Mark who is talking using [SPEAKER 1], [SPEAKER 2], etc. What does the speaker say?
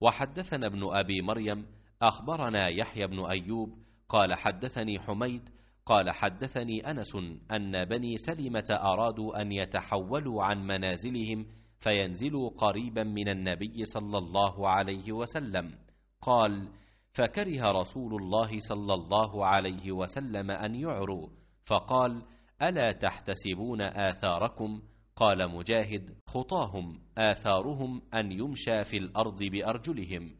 [SPEAKER 1] وحدثنا ابن أبي مريم
[SPEAKER 2] أخبرنا يحيى بن أيوب قال حدثني حميد قال حدثني أنس أن بني سلمة أرادوا أن يتحولوا عن منازلهم فينزلوا قريبا من النبي صلى الله عليه وسلم قال فكره رسول الله صلى الله عليه وسلم أن يعروا فقال ألا تحتسبون آثاركم؟ قال مجاهد خطاهم
[SPEAKER 1] آثارهم أن يمشى في الأرض بأرجلهم